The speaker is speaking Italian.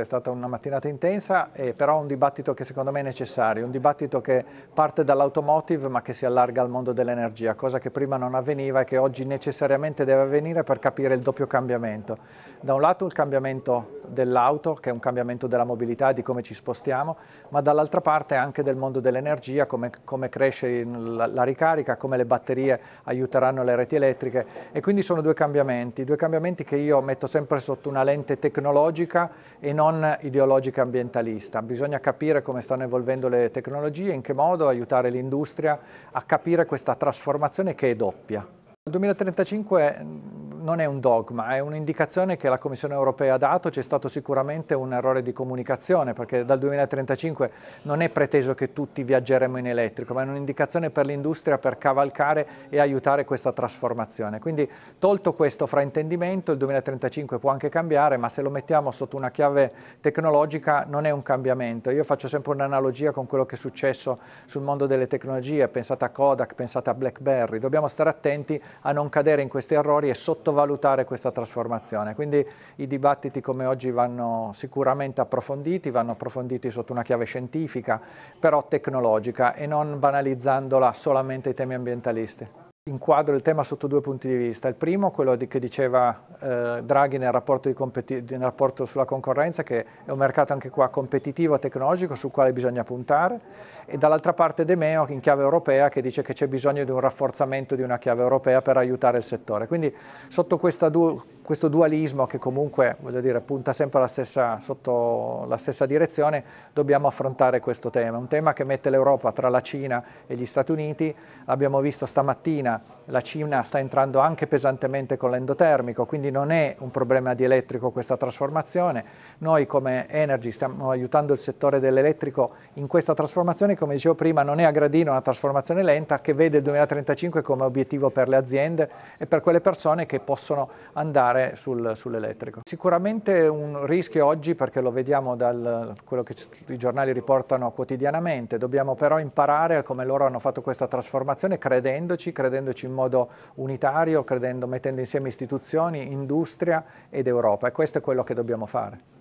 È stata una mattinata intensa, eh, però un dibattito che secondo me è necessario, un dibattito che parte dall'automotive ma che si allarga al mondo dell'energia, cosa che prima non avveniva e che oggi necessariamente deve avvenire per capire il doppio cambiamento. Da un lato il cambiamento dell'auto, che è un cambiamento della mobilità, di come ci spostiamo, ma dall'altra parte anche del mondo dell'energia, come, come, cresce la, la, ricarica, come le batterie aiuteranno le reti elettriche. E quindi sono due cambiamenti, due cambiamenti che io metto sempre sotto una lente tecnologica e non ideologica ambientalista. Bisogna capire come stanno evolvendo le tecnologie, in che modo aiutare l'industria a capire questa trasformazione che è doppia. Nel 2035 non è un dogma, è un'indicazione che la Commissione europea ha dato, c'è stato sicuramente un errore di comunicazione perché dal 2035 non è preteso che tutti viaggeremo in elettrico, ma è un'indicazione per l'industria per cavalcare e aiutare questa trasformazione. Quindi tolto questo fraintendimento, il 2035 può anche cambiare, ma se lo mettiamo sotto una chiave tecnologica non è un cambiamento. Io faccio sempre un'analogia con quello che è successo sul mondo delle tecnologie, pensate a Kodak, pensate a BlackBerry, dobbiamo stare attenti a non cadere in questi errori e sottovalutare valutare questa trasformazione. Quindi i dibattiti come oggi vanno sicuramente approfonditi, vanno approfonditi sotto una chiave scientifica, però tecnologica e non banalizzandola solamente ai temi ambientalisti inquadro il tema sotto due punti di vista. Il primo, quello di, che diceva eh, Draghi nel rapporto, nel rapporto, sulla concorrenza, che è un mercato anche qua competitivo, tecnologico, sul quale bisogna puntare, e dall'altra parte Demeo in chiave europea che dice che c'è bisogno di un rafforzamento di una chiave europea per aiutare il settore. Quindi sotto questa due questo dualismo che comunque dire, punta sempre alla stessa, sotto la stessa direzione, dobbiamo affrontare questo tema, un tema che mette l'Europa tra la Cina e gli Stati Uniti, abbiamo visto stamattina la Cina sta entrando anche pesantemente con l'endotermico, quindi non è un problema di elettrico questa trasformazione, noi come Energy stiamo aiutando il settore dell'elettrico in questa trasformazione, come dicevo prima non è a gradino una trasformazione lenta che vede il 2035 come obiettivo per le aziende e per quelle persone che possono andare fare sul, sull'elettrico. Sicuramente un rischio oggi perché lo vediamo da quello che i giornali riportano quotidianamente, dobbiamo però imparare come loro hanno fatto questa trasformazione credendoci, credendoci in modo unitario, credendo, mettendo insieme istituzioni, industria ed Europa e questo è quello che dobbiamo fare.